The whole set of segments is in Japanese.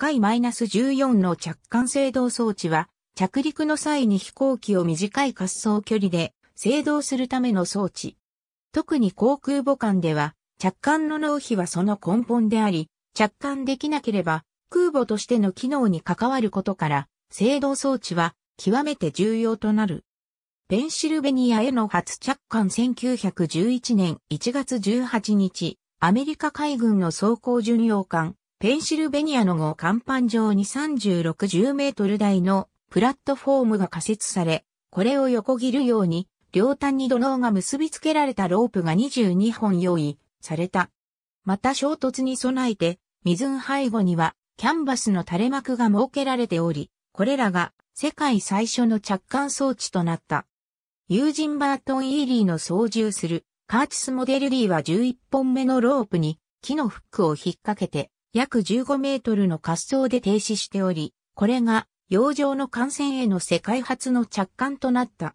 回 -14 の着艦制動装置は、着陸の際に飛行機を短い滑走距離で制動するための装置。特に航空母艦では、着艦の納費はその根本であり、着艦できなければ空母としての機能に関わることから、制動装置は極めて重要となる。ペンシルベニアへの初着艦1911年1月18日、アメリカ海軍の装甲巡洋艦ペンシルベニアの後甲板上に36 10メートル台のプラットフォームが仮設され、これを横切るように、両端に土のうが結び付けられたロープが22本用意された。また衝突に備えて、水背後にはキャンバスの垂れ幕が設けられており、これらが世界最初の着艦装置となった。ユージン・バートン・イーリーの操縦するカーチス・モデルリーは11本目のロープに木のフックを引っ掛けて約15メートルの滑走で停止しており、これが洋上の艦船への世界初の着艦となった。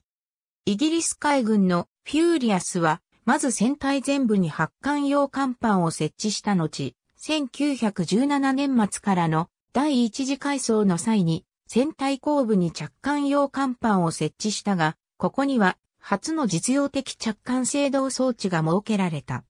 イギリス海軍のフューリアスは、まず船体全部に発艦用艦板を設置した後、1917年末からの第一次改装の際に、船体後部に着艦用艦板を設置したが、ここには初の実用的着艦制動装置が設けられた。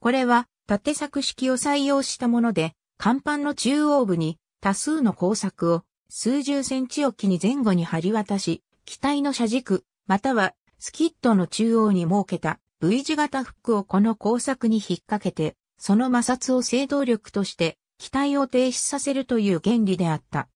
これは縦作式を採用したもので、甲板の中央部に多数の工作を数十センチおきに前後に張り渡し、機体の車軸、またはスキットの中央に設けた V 字型フックをこの工作に引っ掛けて、その摩擦を制動力として機体を停止させるという原理であった。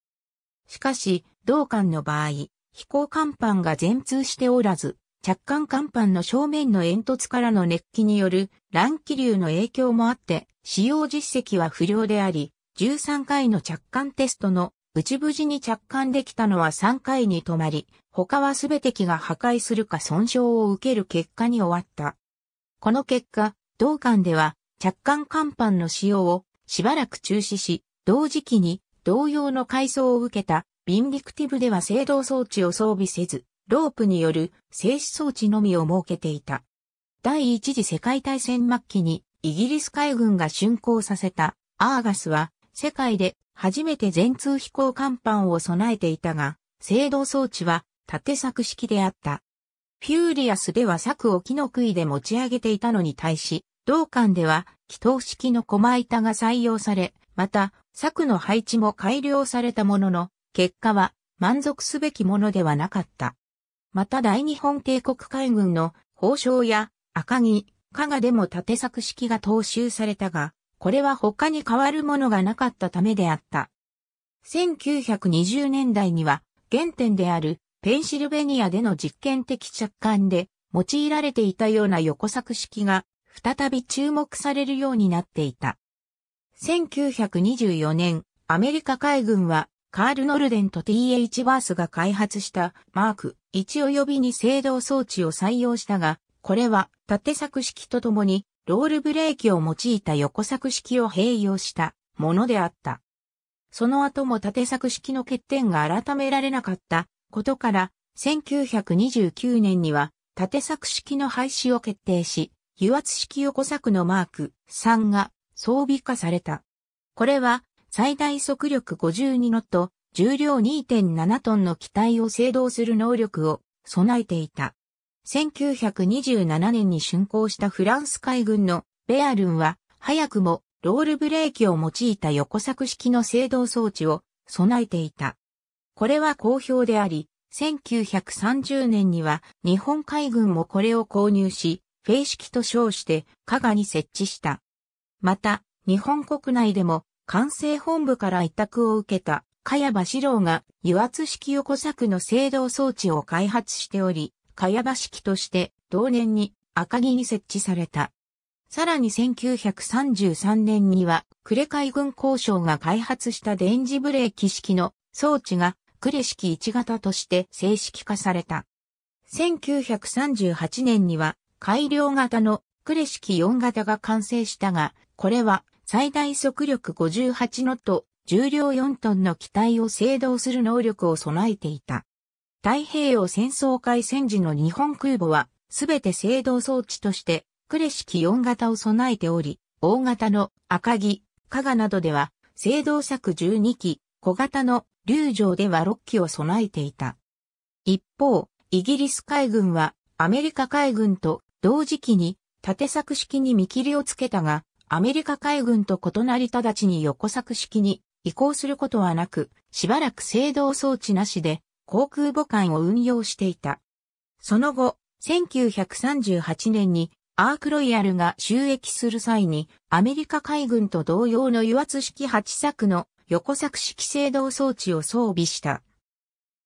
しかし、同艦の場合、飛行甲板が全通しておらず、着艦甲板の正面の煙突からの熱気による乱気流の影響もあって、使用実績は不良であり、13回の着艦テストのうち無事に着艦できたのは3回に止まり、他は全て機が破壊するか損傷を受ける結果に終わった。この結果、同艦では着艦甲板の使用をしばらく中止し、同時期に同様の改装を受けたビンディクティブでは制動装置を装備せず、ロープによる静止装置のみを設けていた。第一次世界大戦末期にイギリス海軍が竣工させたアーガスは世界で初めて全通飛行甲板を備えていたが、制動装置は縦作式であった。フューリアスでは柵を木の杭で持ち上げていたのに対し、同館では気筒式の駒板が採用され、また柵の配置も改良されたものの、結果は満足すべきものではなかった。また大日本帝国海軍の宝章や赤木、加賀でも縦作式が踏襲されたが、これは他に変わるものがなかったためであった。1920年代には原点であるペンシルベニアでの実験的着艦で用いられていたような横作式が再び注目されるようになっていた。1924年、アメリカ海軍はカール・ノルデンと TH バースが開発したマーク1及びに制動装置を採用したが、これは縦作式とともにロールブレーキを用いた横作式を併用したものであった。その後も縦作式の欠点が改められなかったことから、1929年には縦作式の廃止を決定し、油圧式横作のマーク3が装備化された。これは最大速力52ノット、重量2.7トンの機体を制動する能力を備えていた。1927年に竣工したフランス海軍のベアルンは、早くもロールブレーキを用いた横作式の制動装置を備えていた。これは好評であり、1930年には日本海軍もこれを購入し、フェイ式と称して加賀に設置した。また、日本国内でも管制本部から委託を受けた、茅場四郎が油圧式横作の制動装置を開発しており、茅場式として同年に赤木に設置された。さらに1933年には、呉海軍交渉が開発した電磁ブレーキ式の装置が呉式1型として正式化された。1938年には改良型の呉式4型が完成したが、これは最大速力58ノット、重量4トンの機体を制動する能力を備えていた。太平洋戦争開戦時の日本空母は、すべて制動装置として、クレ式4型を備えており、大型の赤木、加賀などでは、制動作12機、小型の竜城では6機を備えていた。一方、イギリス海軍はアメリカ海軍と同時期に縦作式に見切りをつけたが、アメリカ海軍と異なり直ちに横作式に移行することはなく、しばらく制動装置なしで航空母艦を運用していた。その後、1938年にアークロイヤルが収益する際にアメリカ海軍と同様の油圧式8作の横作式制動装置を装備した。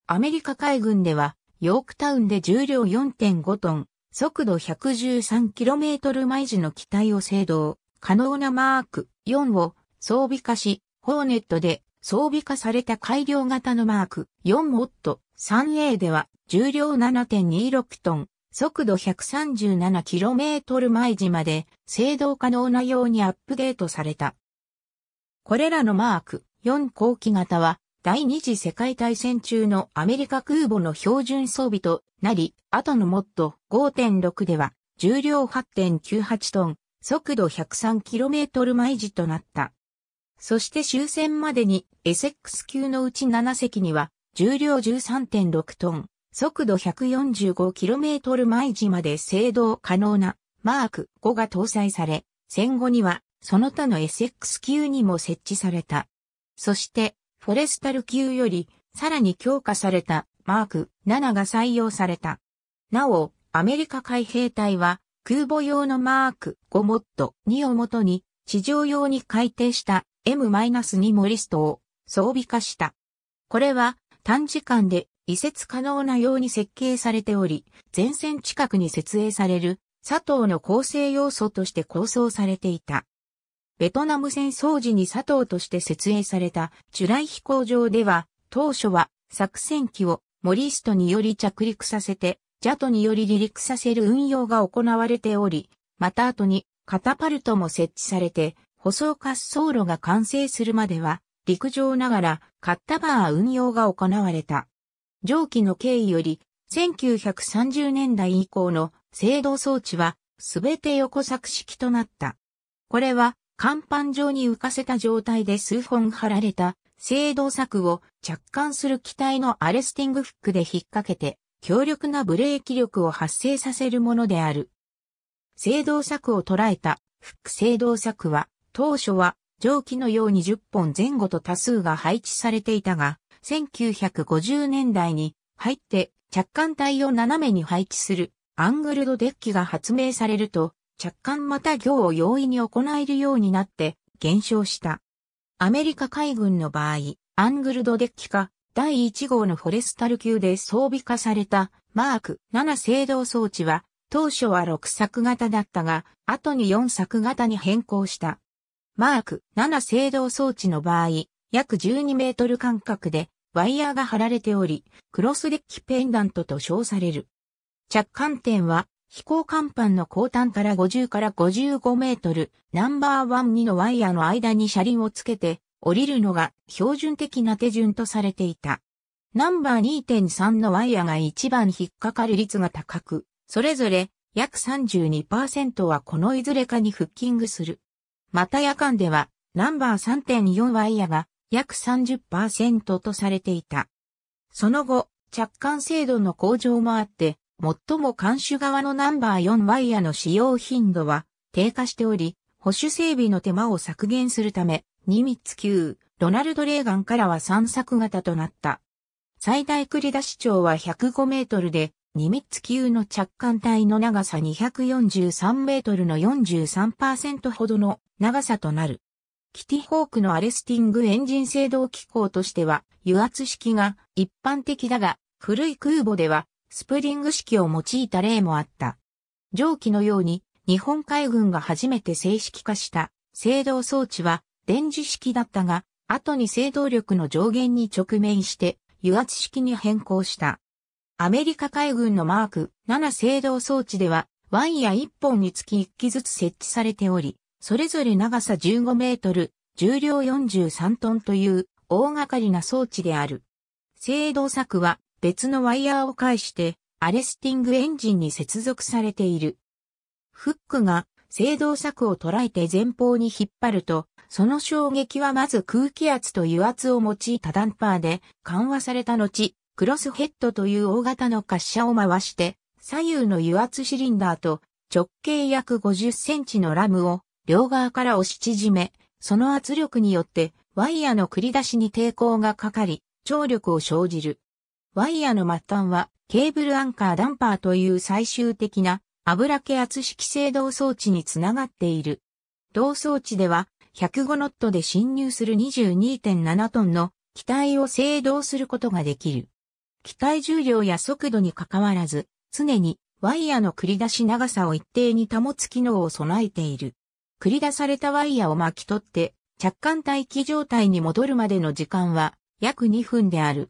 アメリカ海軍ではヨークタウンで重量4.5トン、速度 113km 毎時の機体を制動。可能なマーク4を装備化し、ホーネットで装備化された改良型のマーク4モット 3A では重量7.26トン、速度 137km 毎時まで制動可能なようにアップデートされた。これらのマーク4後期型は第二次世界大戦中のアメリカ空母の標準装備となり、後のモッド5.6では重量8.98トン、速度 103km 毎時となった。そして終戦までにエセックス級のうち7隻には重量13.6トン、速度 145km 毎時まで制動可能なマーク5が搭載され、戦後にはその他のエセックス級にも設置された。そしてフォレスタル級よりさらに強化されたマーク7が採用された。なお、アメリカ海兵隊は空母用のマーク5モッド2をもとに、地上用に改定した M-2 モリストを装備化した。これは短時間で移設可能なように設計されており、前線近くに設営される佐藤の構成要素として構想されていた。ベトナム戦争時に佐藤として設営されたチュライ飛行場では、当初は作戦機をモリストにより着陸させてジャトにより離陸させる運用が行われており、また後にカタパルトも設置されて、舗装滑走路が完成するまでは、陸上ながらカッタバー運用が行われた。上記の経緯より、1930年代以降の制動装置は、すべて横作式となった。これは、甲板上に浮かせた状態で数本貼られた、制動作を着艦する機体のアレスティングフックで引っ掛けて、強力なブレーキ力を発生させるものである。制動策を捉えたフック制動策は、当初は蒸気のように10本前後と多数が配置されていたが、1950年代に入って着艦体を斜めに配置するアングルドデッキが発明されると、着艦また行を容易に行えるようになって減少した。アメリカ海軍の場合、アングルドデッキか第1号のフォレスタル級で装備化されたマーク7制動装置は当初は6作型だったが後に4作型に変更した。マーク7制動装置の場合約12メートル間隔でワイヤーが張られておりクロスデッキペンダントと称される。着艦点は飛行甲板の後端から50から55メートル、ナンバーワン2のワイヤーの間に車輪をつけて、降りるのが標準的な手順とされていた。ナンバー2.3のワイヤが一番引っかかる率が高く、それぞれ約32%はこのいずれかにフッキングする。また夜間ではナンバー3.4ワイヤが約30%とされていた。その後、着艦精度の向上もあって、最も監守側のナンバー4ワイヤの使用頻度は低下しており、保守整備の手間を削減するため、ニミッツ級、ロナルド・レーガンからは散策型となった。最大繰り出し長は105メートルで、ニミッツ級の着艦体の長さ243メートルの43%ほどの長さとなる。キティホークのアレスティングエンジン制動機構としては油圧式が一般的だが、古い空母ではスプリング式を用いた例もあった。上記のように日本海軍が初めて正式化した制動装置は電磁式だったが、後に制動力の上限に直面して、油圧式に変更した。アメリカ海軍のマーク7制動装置では、ワイヤ1本につき1機ずつ設置されており、それぞれ長さ15メートル、重量43トンという大掛かりな装置である。制動策は別のワイヤーを介して、アレスティングエンジンに接続されている。フックが制動策を捉えて前方に引っ張ると、その衝撃はまず空気圧と油圧を用いたダンパーで緩和された後、クロスヘッドという大型の滑車を回して、左右の油圧シリンダーと直径約50センチのラムを両側から押し縮め、その圧力によってワイヤの繰り出しに抵抗がかかり、張力を生じる。ワイヤの末端はケーブルアンカーダンパーという最終的な油気圧式制動装置につながっている。同装置では、105ノットで侵入する22.7トンの機体を制動することができる。機体重量や速度にかかわらず、常にワイヤの繰り出し長さを一定に保つ機能を備えている。繰り出されたワイヤを巻き取って、着艦待機状態に戻るまでの時間は約2分である。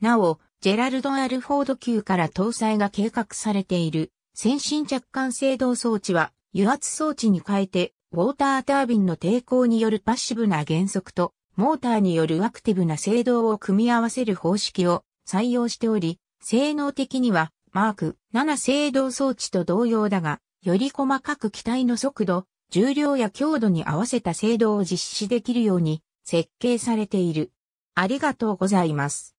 なお、ジェラルド・アルフォード級から搭載が計画されている先進着艦制動装置は油圧装置に変えて、ウォータータービンの抵抗によるパッシブな減速と、モーターによるアクティブな制動を組み合わせる方式を採用しており、性能的にはマーク7制動装置と同様だが、より細かく機体の速度、重量や強度に合わせた制動を実施できるように設計されている。ありがとうございます。